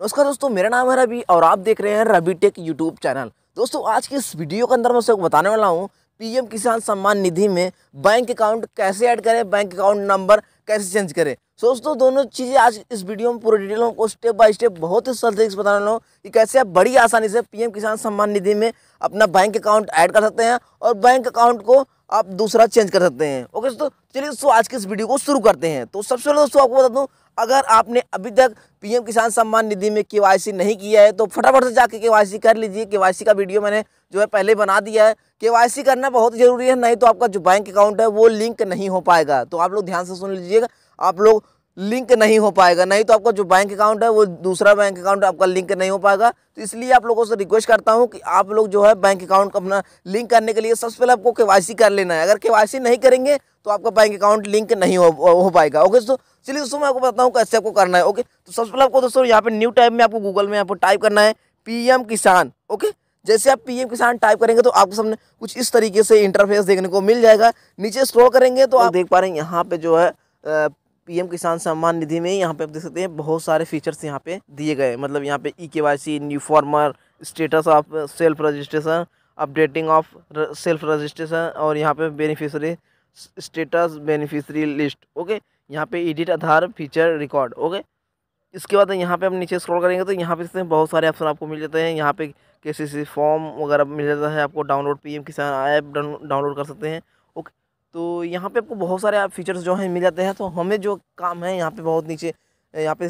नमस्कार दोस्तों मेरा नाम है रवि और आप देख रहे हैं रवि टेक यूट्यूब चैनल दोस्तों आज की इस वीडियो के अंदर मैं आपको बताने वाला हूँ पीएम किसान सम्मान निधि में बैंक अकाउंट कैसे ऐड करें बैंक अकाउंट नंबर कैसे चेंज करें दोस्तों दोनों चीज़ें आज इस वीडियो में पूरे डिटेल को स्टेप बाय स्टेप बहुत ही सरल तरीके से बताने लूँ कि कैसे आप बड़ी आसानी से पीएम किसान सम्मान निधि में अपना बैंक अकाउंट ऐड कर सकते हैं और बैंक अकाउंट को आप दूसरा चेंज कर सकते हैं ओके दोस्तों चलिए दोस्तों आज की इस वीडियो को शुरू करते हैं तो सबसे पहले दोस्तों आपको बता दूँ अगर आपने अभी तक पीएम किसान सम्मान निधि में के नहीं किया है तो फटाफट से जाके के कर लीजिए के का वीडियो मैंने जो है पहले बना दिया है के करना बहुत जरूरी है नहीं तो आपका जो बैंक अकाउंट है वो लिंक नहीं हो पाएगा तो आप लोग ध्यान से सुन लीजिए कीजिएगा आप लोग लिंक नहीं हो पाएगा नहीं तो आपका जो बैंक अकाउंट है वो दूसरा बैंक अकाउंट आपका लिंक नहीं हो पाएगा तो इसलिए आप लोगों से रिक्वेस्ट करता हूं कि आप लोग जो है बैंक अकाउंट का अपना लिंक करने के लिए सबसे पहले आपको केवाईसी कर लेना है अगर केवाईसी नहीं करेंगे तो आपका बैंक अकाउंट लिंक नहीं हो, हो पाएगा ओके दोस्तों चलिए दोस्तों मैं आपको बताता हूँ कैसे आपको करना है ओके तो सबसे पहले आपको दोस्तों यहाँ पे न्यू टाइप में आपको गूगल में आपको टाइप करना है पी किसान ओके जैसे आप पीएम किसान टाइप करेंगे तो आपके सामने कुछ इस तरीके से इंटरफेस देखने को मिल जाएगा नीचे स्क्रॉल करेंगे तो, तो आप देख पा रहे हैं यहाँ पे जो है पीएम किसान सम्मान निधि में यहाँ पे आप देख सकते हैं बहुत सारे फीचर्स यहाँ पे दिए गए मतलब यहाँ पे e K Y C new farmer status of self registration updating of self registration और यहाँ पे beneficiary status beneficiary list okay यहाँ पे edit Aadhaar feature record okay इसके बाद यहाँ पे हम नीचे स्क्रॉल करेंगे तो यहाँ पे बहुत सारे ऑप्शन आपको मिल जाते हैं यहाँ पे के फॉर्म वगैरह मिल जाता है आपको download P Kisan app download कर सकते हैं तो यहाँ पे आपको बहुत सारे आप फीचर्स जो हैं मिल जाते हैं तो हमें जो काम है यहाँ पे बहुत नीचे यहाँ पे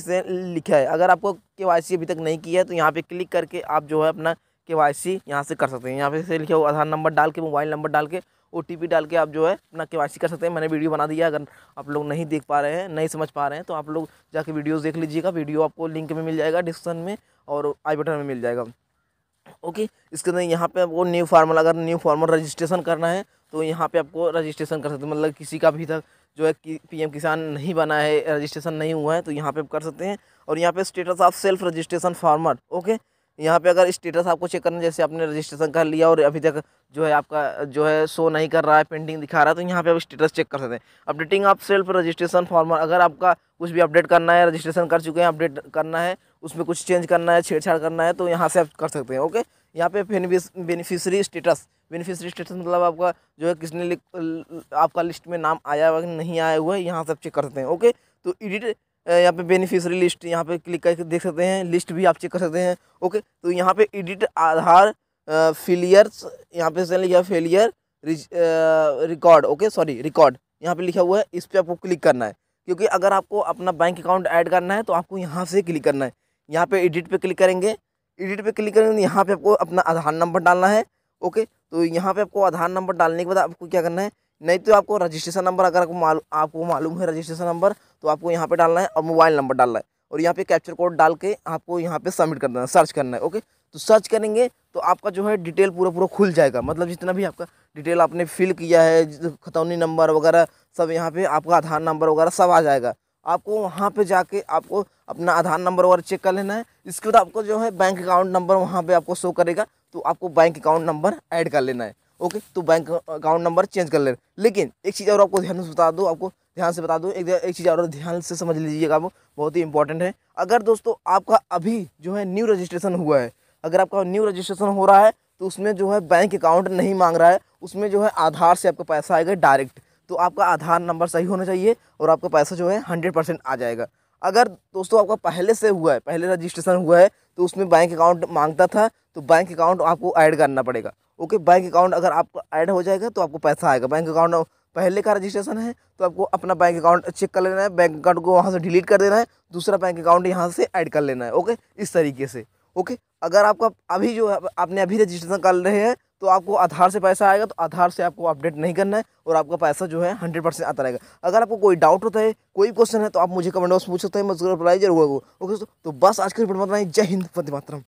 लिखा है अगर आपको के अभी तक नहीं किया है तो यहाँ पे क्लिक करके आप जो है अपना के वाई सी यहाँ से कर सकते हैं यहाँ पे से लिखा हुआ आधार नंबर डाल के मोबाइल नंबर डाल के ओ डाल के आप जो है अपना के कर सकते हैं मैंने वीडियो बना दिया अगर आप लोग नहीं देख पा रहे हैं नहीं समझ पा रहे हैं तो आप लोग जाके वीडियोज़ देख लीजिएगा वीडियो आपको लिंक में मिल जाएगा डिस्क्रिप्शन में और आई बटन में मिल जाएगा ओके इसके अंदर यहाँ पे आपको न्यू फार्मल अगर न्यू फार्मल रजिस्ट्रेशन करना है तो यहाँ पे आपको रजिस्ट्रेशन कर सकते हैं मतलब किसी का भी तक जो है कि पीएम किसान नहीं बना है रजिस्ट्रेशन नहीं हुआ है तो यहाँ पे आप कर सकते हैं और यहाँ पे status of self registration farmer okay यहाँ पे अगर स्टेटस आपको चेक करना जैसे आपने रजिस्ट्रेशन कर लिया और अभी तक जो है आपका जो है शो नहीं कर रहा है पेंटिंग दिखा रहा है तो यहाँ पे आप स्टेटस चेक कर सकते हैं अपडेटिंग आप सेल्फ रजिस्ट्रेशन फॉर्म अगर आपका कुछ भी अपडेट करना है रजिस्ट्रेशन कर चुके हैं अपडेट करना है उसमें कुछ चेंज करना है छेड़छाड़ करना है तो यहाँ से आप कर सकते हैं ओके यहाँ पे बेनिफिशरी स्टेटस बेनिफिशरी स्टेटस मतलब आपका जो है किसने आपका लिस्ट में नाम आया हुआ कि नहीं आया हुआ है यहाँ से आप चेक कर सकते हैं ओके तो एडिट यहाँ पे बेनिफिशरी लिस्ट यहाँ पे क्लिक करके देख सकते हैं लिस्ट भी आप चेक कर सकते हैं ओके तो यहाँ पे एडिट आधार फेलियर्स यहाँ पे लिखा failure record okay sorry record यहाँ पे लिखा हुआ है इस पर आपको क्लिक करना है क्योंकि अगर आपको अपना बैंक अकाउंट ऐड करना है तो आपको यहाँ से क्लिक करना है यहाँ पे एडिट पे क्लिक करेंगे एडिट पे क्लिक करेंगे तो यहाँ पे आपको अपना आधार नंबर डालना है ओके तो यहाँ पे आपको आधार नंबर डालने के बाद आपको क्या करना है नहीं तो आपको रजिस्ट्रेशन नंबर अगर आपको मालूम आपको मालूम है रजिस्ट्रेशन नंबर तो आपको यहाँ पे डालना है और मोबाइल नंबर डालना है और यहाँ पे कैप्चर कोड डाल के आपको यहाँ पे सबमिट कर देना है सर्च करना है ओके तो सर्च करेंगे तो आपका जो है डिटेल पूरा पूरा खुल जाएगा मतलब जितना भी आपका डिटेल आपने फिल किया है खतौनी नंबर वगैरह सब यहाँ पर आपका आधार नंबर वगैरह सब आ जाएगा आपको वहाँ पर जाके आपको अपना आधार नंबर वगैरह चेक कर लेना है इसके बाद आपको जो है बैंक अकाउंट नंबर वहाँ पर आपको शो करेगा तो आपको बैंक अकाउंट नंबर ऐड कर लेना है ओके तो बैंक अकाउंट नंबर चेंज कर ले लेकिन एक चीज़ और आपको ध्यान से बता दो आपको ध्यान से बता दो एक एक चीज़ और ध्यान से समझ लीजिएगा वो बहुत ही इंपॉर्टेंट है अगर दोस्तों आपका अभी जो है न्यू रजिस्ट्रेशन हुआ है अगर आपका न्यू रजिस्ट्रेशन हो रहा है तो उसमें जो है बैंक अकाउंट नहीं मांग रहा है उसमें जो है आधार से आपका पैसा आएगा डायरेक्ट तो आपका आधार नंबर सही होना चाहिए और आपका पैसा जो है हंड्रेड परसेंट आ जाएगा अगर दोस्तों आपका पहले से हुआ है पहले रजिस्ट्रेशन हुआ है तो उसमें बैंक अकाउंट मांगता था तो बैंक अकाउंट आपको ऐड करना पड़ेगा ओके बैंक अकाउंट अगर आपका ऐड हो जाएगा तो आपको पैसा आएगा बैंक अकाउंट पहले का रजिस्ट्रेशन है तो आपको अपना बैंक अकाउंट चेक कर लेना है बैंक अकाउंट को वहाँ से डिलीट कर देना है दूसरा बैंक अकाउंट यहाँ से ऐड कर लेना है ओके इस तरीके से ओके अगर आपका अभी जो आपने अभी रजिस्ट्रेशन कर रहे हैं तो आपको आधार से पैसा आएगा तो आधार से आपको अपडेट नहीं करना है और आपका पैसा जो है हंड्रेड परसेंट आता रहेगा अगर आपको कोई डाउट होता है कोई क्वेश्चन है तो आप मुझे कमेंट बॉक्स पूछ सकते हैं मैं जरूर रिप्लाई जरूर ओके तो बस आज के रिपोर्ट मतलब जय हिंद वंदे मातरम